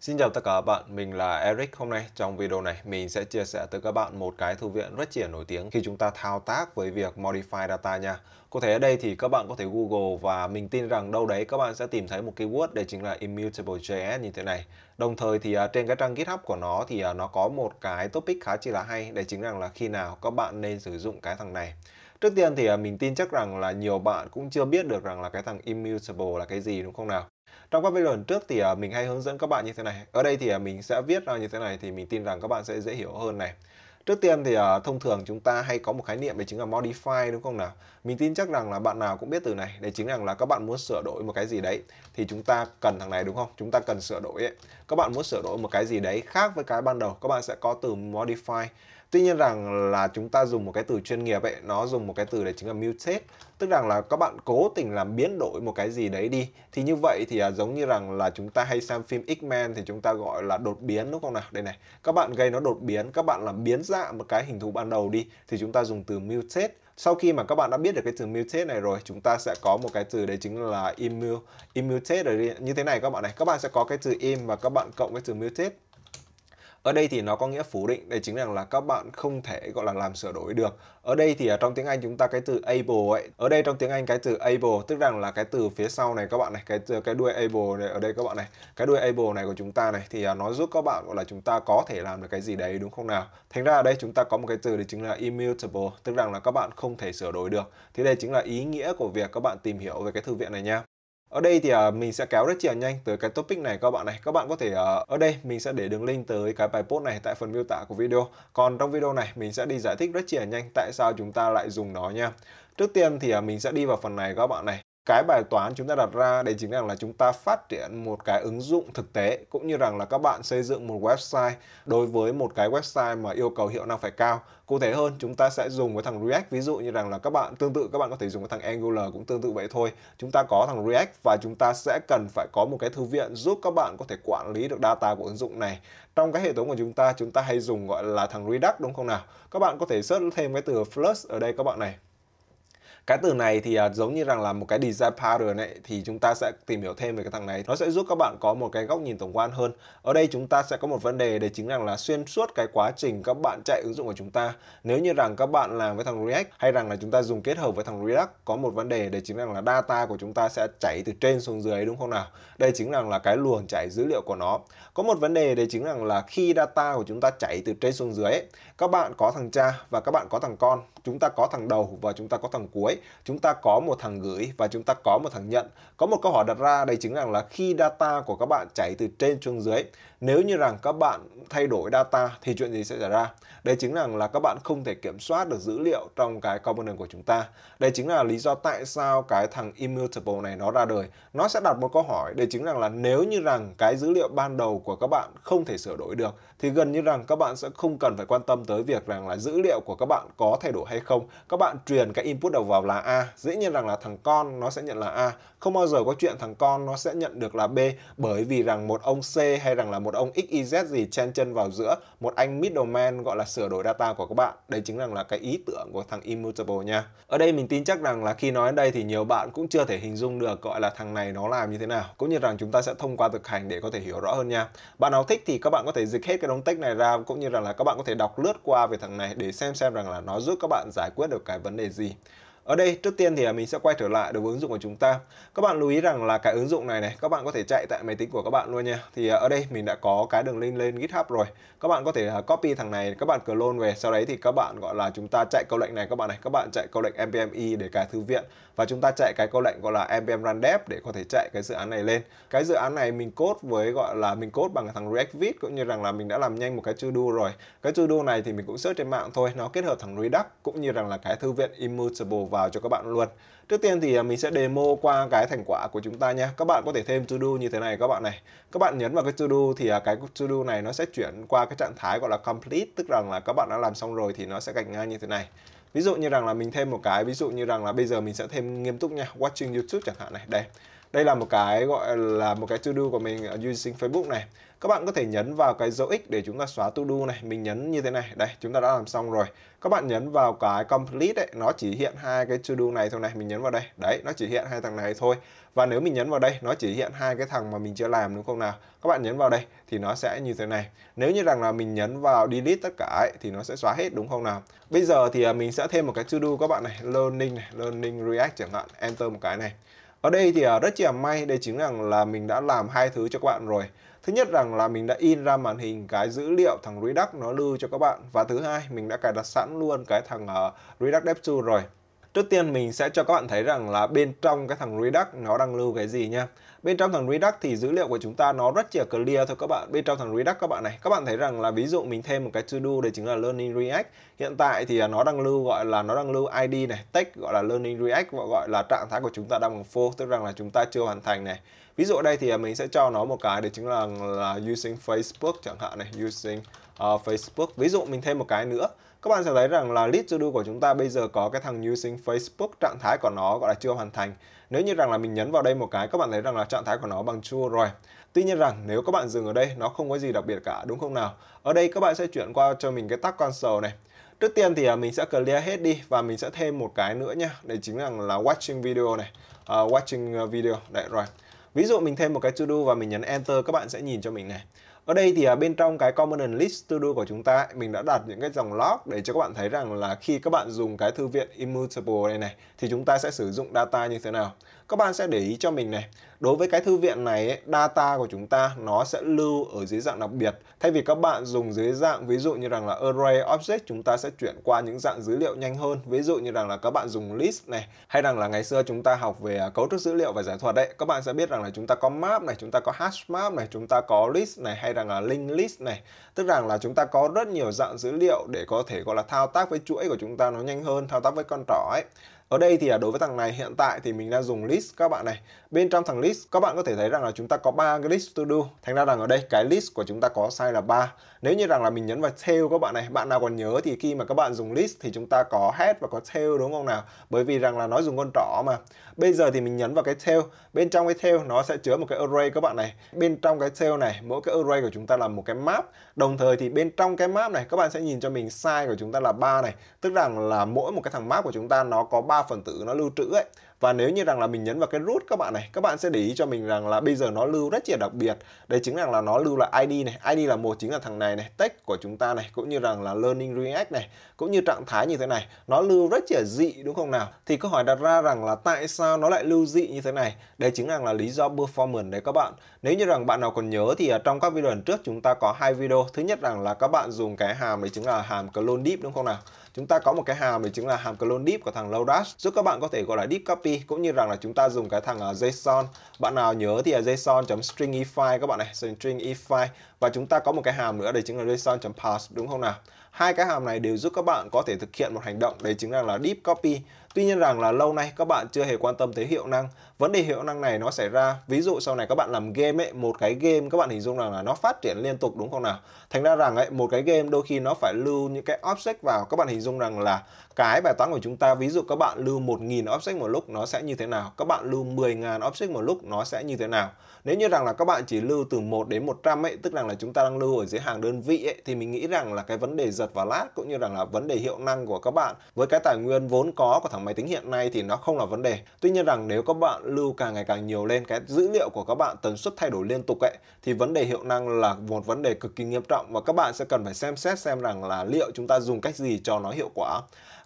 Xin chào tất cả các bạn, mình là Eric. Hôm nay trong video này mình sẽ chia sẻ tới các bạn một cái thư viện rất triển nổi tiếng khi chúng ta thao tác với việc modify data nha. Cụ thể ở đây thì các bạn có thể Google và mình tin rằng đâu đấy các bạn sẽ tìm thấy một cái word đây chính là immutable.js như thế này. Đồng thời thì à, trên cái trang GitHub của nó thì à, nó có một cái topic khá chi là hay, đấy chính rằng là khi nào các bạn nên sử dụng cái thằng này. Trước tiên thì à, mình tin chắc rằng là nhiều bạn cũng chưa biết được rằng là cái thằng immutable là cái gì đúng không nào? Trong các video lần trước thì à, mình hay hướng dẫn các bạn như thế này. Ở đây thì à, mình sẽ viết ra như thế này thì mình tin rằng các bạn sẽ dễ hiểu hơn này. Trước tiên thì thông thường chúng ta hay có một khái niệm đấy chính là modify đúng không nào? Mình tin chắc rằng là bạn nào cũng biết từ này, đấy chính rằng là các bạn muốn sửa đổi một cái gì đấy thì chúng ta cần thằng này đúng không? Chúng ta cần sửa đổi ấy. Các bạn muốn sửa đổi một cái gì đấy khác với cái ban đầu, các bạn sẽ có từ modify tuy nhiên rằng là chúng ta dùng một cái từ chuyên nghiệp ấy nó dùng một cái từ đấy chính là mutate tức rằng là các bạn cố tình làm biến đổi một cái gì đấy đi thì như vậy thì à, giống như rằng là chúng ta hay xem phim X-Men thì chúng ta gọi là đột biến đúng không nào đây này các bạn gây nó đột biến các bạn làm biến dạng một cái hình thù ban đầu đi thì chúng ta dùng từ mutate sau khi mà các bạn đã biết được cái từ mutate này rồi chúng ta sẽ có một cái từ đấy chính là immu immutate rồi như thế này các bạn này các bạn sẽ có cái từ im và các bạn cộng cái từ mutate ở đây thì nó có nghĩa phủ định đây chính là là các bạn không thể gọi là làm sửa đổi được ở đây thì ở à, trong tiếng Anh chúng ta cái từ able ấy ở đây trong tiếng Anh cái từ able tức rằng là cái từ phía sau này các bạn này cái cái đuôi able này ở đây các bạn này cái đuôi able này của chúng ta này thì à, nó giúp các bạn gọi là chúng ta có thể làm được cái gì đấy đúng không nào thành ra ở đây chúng ta có một cái từ đấy chính là immutable tức rằng là các bạn không thể sửa đổi được thì đây chính là ý nghĩa của việc các bạn tìm hiểu về cái thư viện này nha ở đây thì ờ, mình sẽ kéo rất là nhanh tới cái topic này các bạn này. Các bạn có thể ờ, ở đây mình sẽ để đường link tới cái bài post này tại phần miêu tả của video. Còn trong video này mình sẽ đi giải thích rất là nhanh tại sao chúng ta lại dùng nó nha. Trước tiên thì ờ, mình sẽ đi vào phần này các bạn này cái bài toán chúng ta đặt ra đấy chính là chúng ta phát triển một cái ứng dụng thực tế cũng như rằng là các bạn xây dựng một website đối với một cái website mà yêu cầu hiệu năng phải cao cụ thể hơn chúng ta sẽ dùng với thằng React ví dụ như rằng là các bạn tương tự các bạn có thể dùng với thằng Angular cũng tương tự vậy thôi chúng ta có thằng React và chúng ta sẽ cần phải có một cái thư viện giúp các bạn có thể quản lý được data của ứng dụng này trong cái hệ thống của chúng ta chúng ta hay dùng gọi là thằng Redux đúng không nào các bạn có thể search thêm cái từ Flux ở đây các bạn này cái từ này thì à, giống như rằng là một cái design pattern ấy thì chúng ta sẽ tìm hiểu thêm về cái thằng này nó sẽ giúp các bạn có một cái góc nhìn tổng quan hơn ở đây chúng ta sẽ có một vấn đề để chính rằng là xuyên suốt cái quá trình các bạn chạy ứng dụng của chúng ta nếu như rằng các bạn làm với thằng React hay rằng là chúng ta dùng kết hợp với thằng react có một vấn đề để chính rằng là data của chúng ta sẽ chảy từ trên xuống dưới đúng không nào đây chính rằng là cái luồng chảy dữ liệu của nó có một vấn đề để chính rằng là khi data của chúng ta chảy từ trên xuống dưới các bạn có thằng cha và các bạn có thằng con chúng ta có thằng đầu và chúng ta có thằng cuối chúng ta có một thằng gửi và chúng ta có một thằng nhận có một câu hỏi đặt ra đây chính rằng là khi data của các bạn chảy từ trên xuống dưới nếu như rằng các bạn thay đổi data thì chuyện gì sẽ xảy ra đây chính là là các bạn không thể kiểm soát được dữ liệu trong cái component của chúng ta đây chính là lý do tại sao cái thằng immutable này nó ra đời nó sẽ đặt một câu hỏi đây chính là là nếu như rằng cái dữ liệu ban đầu của các bạn không thể sửa đổi được thì gần như rằng các bạn sẽ không cần phải quan tâm tới việc rằng là dữ liệu của các bạn có thay đổi hay không các bạn truyền cái input đầu vào là a dĩ nhiên rằng là thằng con nó sẽ nhận là a không bao giờ có chuyện thằng con nó sẽ nhận được là b bởi vì rằng một ông c hay rằng là một một ông XYZ gì chen chân vào giữa một anh middleman gọi là sửa đổi data của các bạn. Đây chính là là cái ý tưởng của thằng immutable nha. Ở đây mình tin chắc rằng là khi nói đây thì nhiều bạn cũng chưa thể hình dung được gọi là thằng này nó làm như thế nào. Cũng như rằng chúng ta sẽ thông qua thực hành để có thể hiểu rõ hơn nha. Bạn nào thích thì các bạn có thể dịch hết cái đống text này ra cũng như rằng là các bạn có thể đọc lướt qua về thằng này để xem xem rằng là nó giúp các bạn giải quyết được cái vấn đề gì. Ở đây trước tiên thì mình sẽ quay trở lại đối với ứng dụng của chúng ta. Các bạn lưu ý rằng là cái ứng dụng này này các bạn có thể chạy tại máy tính của các bạn luôn nha. Thì à, ở đây mình đã có cái đường link lên GitHub rồi. Các bạn có thể à, copy thằng này các bạn clone về sau đấy thì các bạn gọi là chúng ta chạy câu lệnh này các bạn này các bạn chạy câu lệnh npm e để cài thư viện và chúng ta chạy cái câu lệnh gọi là npm run dev để có thể chạy cái dự án này lên. Cái dự án này mình code với gọi là mình code bằng thằng React Vite cũng như rằng là mình đã làm nhanh một cái to do rồi. Cái to do này thì mình cũng search trên mạng thôi, nó kết hợp thằng Redux cũng như rằng là cái thư viện immutable và vào cho các bạn luôn Trước tiên thì à, mình sẽ demo qua cái thành quả của chúng ta nha Các bạn có thể thêm to do như thế này các bạn này Các bạn nhấn vào cái to do thì à, cái to do này nó sẽ chuyển qua cái trạng thái gọi là complete Tức rằng là các bạn đã làm xong rồi thì nó sẽ gạch ngang như thế này Ví dụ như rằng là mình thêm một cái Ví dụ như rằng là bây giờ mình sẽ thêm nghiêm túc nha Watching YouTube chẳng hạn này Đây đây là một cái gọi là một cái to do của mình using Facebook này các bạn có thể nhấn vào cái dấu x để chúng ta xóa to do này mình nhấn như thế này đây chúng ta đã làm xong rồi các bạn nhấn vào cái complete ấy, nó chỉ hiện hai cái to do này thôi này mình nhấn vào đây đấy nó chỉ hiện hai thằng này thôi và nếu mình nhấn vào đây nó chỉ hiện hai cái thằng mà mình chưa làm đúng không nào các bạn nhấn vào đây thì nó sẽ như thế này nếu như rằng là mình nhấn vào delete tất cả ấy, thì nó sẽ xóa hết đúng không nào bây giờ thì à, mình sẽ thêm một cái to do các bạn này learning này learning react chẳng hạn enter một cái này ở đây thì à, rất chỉ là may đây chính rằng là mình đã làm hai thứ cho các bạn rồi thứ nhất rằng là mình đã in ra màn hình cái dữ liệu thằng Redux nó lưu cho các bạn và thứ hai mình đã cài đặt sẵn luôn cái thằng uh, Redux dev rồi Trước tiên mình sẽ cho các bạn thấy rằng là bên trong cái thằng Redux nó đang lưu cái gì nha bên trong thằng Redux thì dữ liệu của chúng ta nó rất là clear thôi các bạn bên trong thằng Redux các bạn này các bạn thấy rằng là ví dụ mình thêm một cái to do đấy chính là learning react hiện tại thì à, nó đang lưu gọi là nó đang lưu id này text gọi là learning react gọi là trạng thái của chúng ta đang bằng false tức rằng là chúng ta chưa hoàn thành này ví dụ đây thì à, mình sẽ cho nó một cái để chính là là using facebook chẳng hạn này using uh, facebook ví dụ mình thêm một cái nữa các bạn sẽ thấy rằng là list to do của chúng ta bây giờ có cái thằng using Facebook trạng thái của nó gọi là chưa hoàn thành nếu như rằng là mình nhấn vào đây một cái các bạn thấy rằng là trạng thái của nó bằng true rồi. Tuy nhiên rằng nếu các bạn dừng ở đây nó không có gì đặc biệt cả đúng không nào? Ở đây các bạn sẽ chuyển qua cho mình cái tab console này. Trước tiên thì à, mình sẽ clear hết đi và mình sẽ thêm một cái nữa nhá. đây chính là là watching video này. Uh, watching à, video. Đấy rồi. Ví dụ mình thêm một cái to do và mình nhấn enter các bạn sẽ nhìn cho mình này. Ở đây thì à, bên trong cái common List Studio của chúng ta mình đã đặt những cái dòng log để cho các bạn thấy rằng là khi các bạn dùng cái thư viện Immutable này này thì chúng ta sẽ sử dụng data như thế nào các bạn sẽ để ý cho mình này đối với cái thư viện này data của chúng ta nó sẽ lưu ở dưới dạng đặc biệt thay vì các bạn dùng dưới dạng ví dụ như rằng là array object chúng ta sẽ chuyển qua những dạng dữ liệu nhanh hơn ví dụ như rằng là các bạn dùng list này hay rằng là ngày xưa chúng ta học về à, cấu trúc dữ liệu và giải thuật đấy các bạn sẽ biết rằng là chúng ta có map này chúng ta có hash map này chúng ta có list này hay rằng là link list này tức rằng là chúng ta có rất nhiều dạng dữ liệu để có thể gọi là thao tác với chuỗi của chúng ta nó nhanh hơn thao tác với con trỏ ấy ở đây thì đối với thằng này hiện tại thì mình đang dùng list các bạn này. Bên trong thằng list các bạn có thể thấy rằng là chúng ta có ba cái list to do. Thành ra rằng ở đây cái list của chúng ta có size là 3. Nếu như rằng là mình nhấn vào tail các bạn này, bạn nào còn nhớ thì khi mà các bạn dùng list thì chúng ta có head và có tail đúng không nào? Bởi vì rằng là nó dùng con trỏ mà. Bây giờ thì mình nhấn vào cái tail. Bên trong cái tail nó sẽ chứa một cái array các bạn này. Bên trong cái tail này, mỗi cái array của chúng ta là một cái map. Đồng thời thì bên trong cái map này các bạn sẽ nhìn cho mình size của chúng ta là 3 này, tức rằng là mỗi một cái thằng map của chúng ta nó có 3 ba phần tử nó lưu trữ ấy và nếu như rằng là mình nhấn vào cái root các bạn này các bạn sẽ để ý cho mình rằng là bây giờ nó lưu rất là đặc biệt đây chính là là nó lưu là id này id là một chính là thằng này này text của chúng ta này cũng như rằng là learning react này cũng như trạng thái như thế này nó lưu rất là dị đúng không nào thì câu hỏi đặt ra rằng là tại sao nó lại lưu dị như thế này Đây chính là là lý do performance đấy các bạn nếu như rằng bạn nào còn nhớ thì trong các video lần trước chúng ta có hai video thứ nhất rằng là các bạn dùng cái hàm đấy chính là hàm clone deep đúng không nào chúng ta có một cái hàm thì chính là hàm clone deep của thằng Lodash giúp các bạn có thể gọi là deep copy cũng như rằng là chúng ta dùng cái thằng à, JSON bạn nào nhớ thì là JSON.stringify e các bạn này stringify e và chúng ta có một cái hàm nữa đây chính là JSON.parse đúng không nào hai cái hàm này đều giúp các bạn có thể thực hiện một hành động đấy chính là là deep copy Tuy nhiên rằng là lâu nay các bạn chưa hề quan tâm tới hiệu năng. Vấn đề hiệu năng này nó xảy ra, ví dụ sau này các bạn làm game ấy, một cái game các bạn hình dung rằng là nó phát triển liên tục đúng không nào? Thành ra rằng ấy, một cái game đôi khi nó phải lưu những cái object vào. Các bạn hình dung rằng là cái bài toán của chúng ta, ví dụ các bạn lưu 1.000 object một lúc nó sẽ như thế nào? Các bạn lưu 10.000 object một lúc nó sẽ như thế nào? Nếu như rằng là các bạn chỉ lưu từ 1 đến 100 ấy, tức rằng là chúng ta đang lưu ở dưới hàng đơn vị ấy, thì mình nghĩ rằng là cái vấn đề giật và lát cũng như rằng là vấn đề hiệu năng của các bạn với cái tài nguyên vốn có của thằng máy tính hiện nay thì nó không là vấn đề. Tuy nhiên rằng nếu các bạn lưu càng ngày càng nhiều lên cái dữ liệu của các bạn tần suất thay đổi liên tục ấy thì vấn đề hiệu năng là một vấn đề cực kỳ nghiêm trọng và các bạn sẽ cần phải xem xét xem rằng là liệu chúng ta dùng cách gì cho nó hiệu quả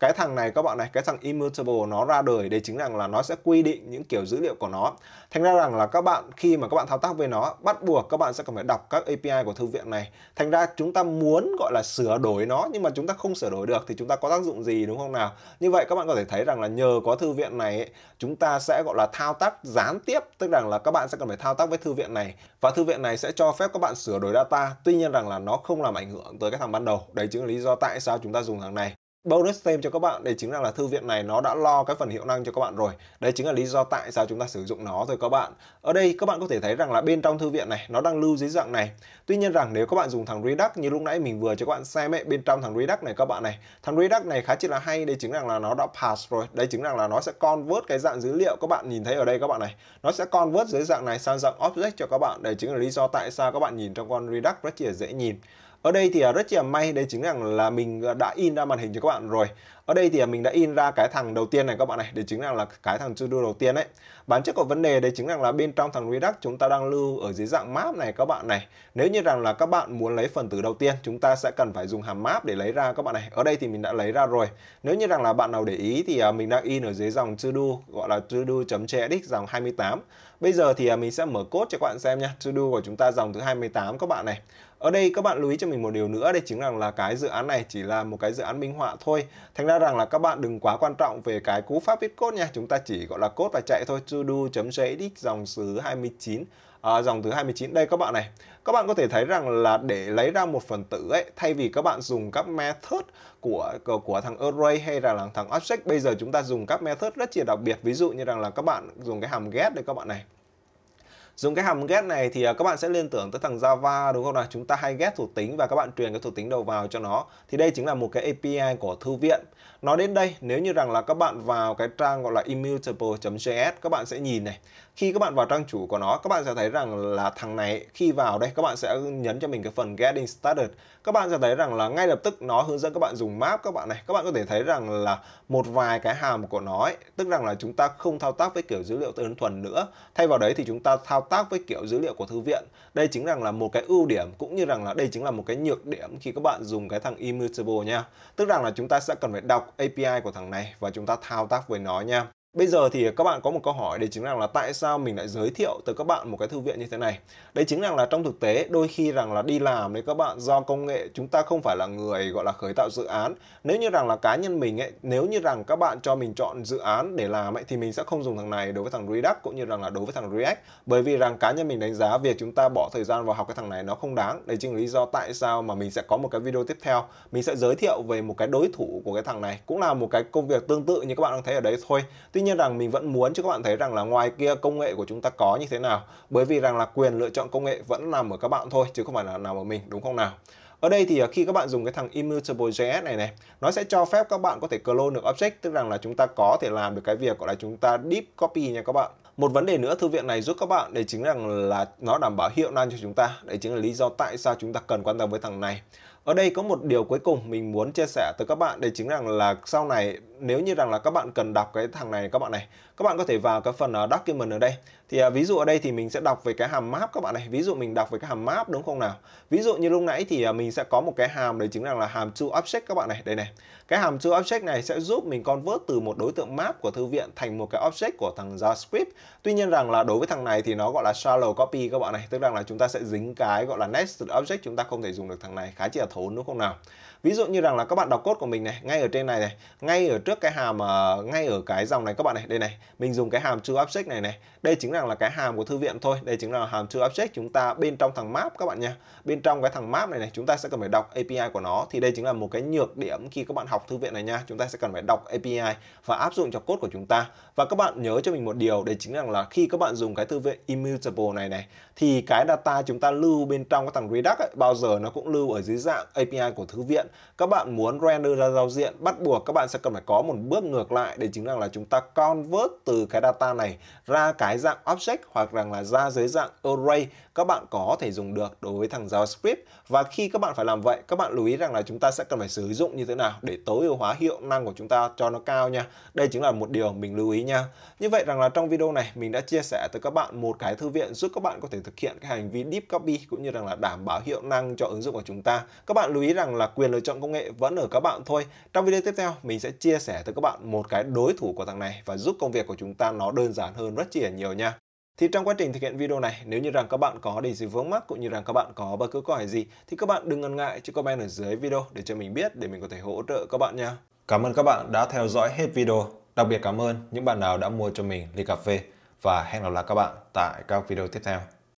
cái thằng này các bạn này cái thằng immutable nó ra đời đấy chính rằng là nó sẽ quy định những kiểu dữ liệu của nó thành ra rằng là các bạn khi mà các bạn thao tác với nó bắt buộc các bạn sẽ cần phải đọc các API của thư viện này thành ra chúng ta muốn gọi là sửa đổi nó nhưng mà chúng ta không sửa đổi được thì chúng ta có tác dụng gì đúng không nào như vậy các bạn có thể thấy rằng là nhờ có thư viện này chúng ta sẽ gọi là thao tác gián tiếp tức rằng là các bạn sẽ cần phải thao tác với thư viện này và thư viện này sẽ cho phép các bạn sửa đổi data tuy nhiên rằng là nó không làm ảnh hưởng tới cái thằng ban đầu đấy chính là lý do tại sao chúng ta dùng thằng này bonus thêm cho các bạn để chứng rằng là thư viện này nó đã lo cái phần hiệu năng cho các bạn rồi Đây chính là lý do tại sao chúng ta sử dụng nó thôi các bạn ở đây các bạn có thể thấy rằng là bên trong thư viện này nó đang lưu dưới dạng này tuy nhiên rằng nếu các bạn dùng thằng Redux như lúc nãy mình vừa cho các bạn xem ấy bên trong thằng Redux này các bạn này thằng Redux này khá chỉ là hay đây chứng rằng là nó đã pass rồi Đây chứng rằng là nó sẽ convert cái dạng dữ liệu các bạn nhìn thấy ở đây các bạn này nó sẽ convert dưới dạng này sang dạng object cho các bạn đấy chính là lý do tại sao các bạn nhìn trong con Redux rất là dễ nhìn ở đây thì à, rất là may đây chính rằng là mình đã in ra màn hình cho các bạn rồi ở đây thì à, mình đã in ra cái thằng đầu tiên này các bạn này để chính rằng là cái thằng to do đầu tiên đấy bản chất của vấn đề đây chính rằng là bên trong thằng Redux chúng ta đang lưu ở dưới dạng map này các bạn này nếu như rằng là các bạn muốn lấy phần tử đầu tiên chúng ta sẽ cần phải dùng hàm map để lấy ra các bạn này ở đây thì mình đã lấy ra rồi nếu như rằng là bạn nào để ý thì à, mình đang in ở dưới dòng to do gọi là to do.cx dòng 28 Bây giờ thì à, mình sẽ mở code cho các bạn xem nha. To do của chúng ta dòng thứ 28 các bạn này. Ở đây các bạn lưu ý cho mình một điều nữa đây chính rằng là cái dự án này chỉ là một cái dự án minh họa thôi. Thành ra rằng là các bạn đừng quá quan trọng về cái cú pháp viết code nha. Chúng ta chỉ gọi là code và chạy thôi. todo.js dòng thứ 29 à, dòng thứ 29 đây các bạn này các bạn có thể thấy rằng là để lấy ra một phần tử ấy thay vì các bạn dùng các method của của thằng array hay là thằng object bây giờ chúng ta dùng các method rất là đặc biệt ví dụ như rằng là các bạn dùng cái hàm get đây các bạn này dùng cái hàm get này thì à, các bạn sẽ liên tưởng tới thằng Java đúng không nào chúng ta hay get thuộc tính và các bạn truyền cái thuộc tính đầu vào cho nó thì đây chính là một cái API của thư viện nó đến đây nếu như rằng là các bạn vào cái trang gọi là immutable.js các bạn sẽ nhìn này khi các bạn vào trang chủ của nó các bạn sẽ thấy rằng là thằng này khi vào đây các bạn sẽ nhấn cho mình cái phần getting started các bạn sẽ thấy rằng là ngay lập tức nó hướng dẫn các bạn dùng map các bạn này các bạn có thể thấy rằng là một vài cái hàm của nó ấy, tức rằng là chúng ta không thao tác với kiểu dữ liệu đơn thuần nữa thay vào đấy thì chúng ta thao tác với kiểu dữ liệu của thư viện đây chính rằng là một cái ưu điểm cũng như rằng là đây chính là một cái nhược điểm khi các bạn dùng cái thằng immutable nha tức rằng là chúng ta sẽ cần phải đọc API của thằng này và chúng ta thao tác với nó nha Bây giờ thì các bạn có một câu hỏi đấy chính rằng là tại sao mình lại giới thiệu tới các bạn một cái thư viện như thế này. Đấy chính là là trong thực tế đôi khi rằng là đi làm đấy các bạn do công nghệ chúng ta không phải là người gọi là khởi tạo dự án. Nếu như rằng là cá nhân mình ấy, nếu như rằng các bạn cho mình chọn dự án để làm ấy thì mình sẽ không dùng thằng này đối với thằng Redux cũng như rằng là đối với thằng React bởi vì rằng cá nhân mình đánh giá việc chúng ta bỏ thời gian vào học cái thằng này nó không đáng. Đấy chính là lý do tại sao mà mình sẽ có một cái video tiếp theo mình sẽ giới thiệu về một cái đối thủ của cái thằng này cũng là một cái công việc tương tự như các bạn đang thấy ở đấy thôi. Tuy tuy nhiên rằng mình vẫn muốn cho các bạn thấy rằng là ngoài kia công nghệ của chúng ta có như thế nào bởi vì rằng là quyền lựa chọn công nghệ vẫn nằm ở các bạn thôi chứ không phải là nằm ở mình đúng không nào ở đây thì à, khi các bạn dùng cái thằng immutable.js này này, nó sẽ cho phép các bạn có thể clone được object, tức rằng là chúng ta có thể làm được cái việc gọi là chúng ta deep copy nha các bạn. Một vấn đề nữa thư viện này giúp các bạn đấy chính rằng là nó đảm bảo hiệu năng cho chúng ta. Đấy chính là lý do tại sao chúng ta cần quan tâm với thằng này ở đây có một điều cuối cùng mình muốn chia sẻ tới các bạn đấy chính rằng là sau này nếu như rằng là các bạn cần đọc cái thằng này các bạn này các bạn có thể vào cái phần uh, document ở đây thì à, ví dụ ở đây thì mình sẽ đọc về cái hàm map các bạn này ví dụ mình đọc về cái hàm map đúng không nào ví dụ như lúc nãy thì à, mình sẽ có một cái hàm đấy chính là, là hàm to object các bạn này đây này cái hàm to object này sẽ giúp mình convert từ một đối tượng map của thư viện thành một cái object của thằng JavaScript tuy nhiên rằng là đối với thằng này thì nó gọi là shallow copy các bạn này tức rằng là chúng ta sẽ dính cái gọi là nested object chúng ta không thể dùng được thằng này khá chỉ là thốn đúng không nào ví dụ như rằng là các bạn đọc cốt của mình này ngay ở trên này này ngay ở trước cái hàm ờ, ngay ở cái dòng này các bạn này đây này mình dùng cái hàm true object này này đây chính là là cái hàm của thư viện thôi đây chính là hàm true object chúng ta bên trong thằng map các bạn nha bên trong cái thằng map này này chúng ta sẽ cần phải đọc API của nó thì đây chính là một cái nhược điểm khi các bạn học thư viện này nha chúng ta sẽ cần phải đọc API và áp dụng cho code của chúng ta và các bạn nhớ cho mình một điều đây chính là là khi các bạn dùng cái thư viện immutable này này thì cái data chúng ta lưu bên trong cái thằng Redux ấy, bao giờ nó cũng lưu ở dưới dạng API của thư viện các bạn muốn render ra giao diện bắt buộc các bạn sẽ cần phải có một bước ngược lại để chính rằng là chúng ta convert từ cái data này ra cái dạng object hoặc rằng là ra dưới dạng array các bạn có thể dùng được đối với thằng JavaScript và khi các bạn phải làm vậy các bạn lưu ý rằng là chúng ta sẽ cần phải sử dụng như thế nào để tối ưu hóa hiệu năng của chúng ta cho nó cao nha đây chính là một điều mình lưu ý nha như vậy rằng là trong video này mình đã chia sẻ tới các bạn một cái thư viện giúp các bạn có thể thực hiện cái hành vi deep copy cũng như rằng là đảm bảo hiệu năng cho ứng dụng của chúng ta các bạn lưu ý rằng là quyền lựa chọn công nghệ vẫn ở các bạn thôi. Trong video tiếp theo, mình sẽ chia sẻ tới các bạn một cái đối thủ của thằng này và giúp công việc của chúng ta nó đơn giản hơn rất chỉ nhiều nha. Thì trong quá trình thực hiện video này, nếu như rằng các bạn có điều gì vướng mắc cũng như rằng các bạn có bất cứ câu hỏi gì thì các bạn đừng ngần ngại cho comment ở dưới video để cho mình biết để mình có thể hỗ trợ các bạn nha. Cảm ơn các bạn đã theo dõi hết video. Đặc biệt cảm ơn những bạn nào đã mua cho mình ly cà phê và hẹn gặp lại các bạn tại các video tiếp theo.